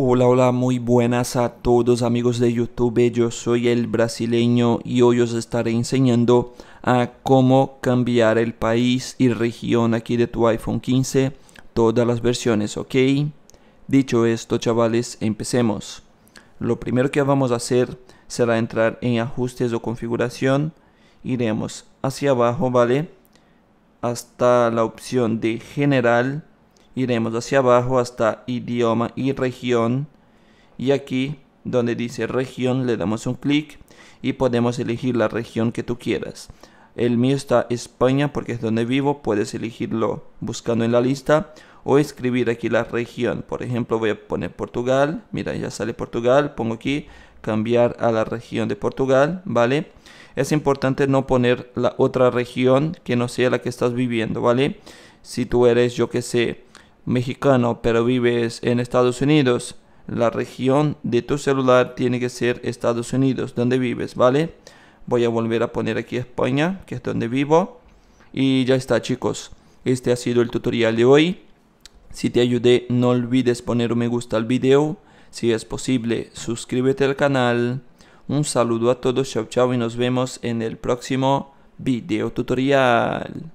Hola, hola, muy buenas a todos amigos de YouTube, yo soy el brasileño y hoy os estaré enseñando a cómo cambiar el país y región aquí de tu iPhone 15, todas las versiones, ok? Dicho esto chavales, empecemos. Lo primero que vamos a hacer será entrar en ajustes o configuración, iremos hacia abajo, ¿vale? Hasta la opción de general, iremos hacia abajo hasta idioma y región y aquí donde dice región le damos un clic y podemos elegir la región que tú quieras. El mío está España porque es donde vivo, puedes elegirlo buscando en la lista o escribir aquí la región. Por ejemplo, voy a poner Portugal, mira, ya sale Portugal, pongo aquí cambiar a la región de Portugal, ¿vale? Es importante no poner la otra región que no sea la que estás viviendo, ¿vale? Si tú eres, yo que sé, mexicano, pero vives en Estados Unidos, la región de tu celular tiene que ser Estados Unidos, donde vives, ¿vale? Voy a volver a poner aquí España, que es donde vivo. Y ya está, chicos. Este ha sido el tutorial de hoy. Si te ayudé, no olvides poner un me gusta al video. Si es posible, suscríbete al canal. Un saludo a todos, chao chao y nos vemos en el próximo video tutorial.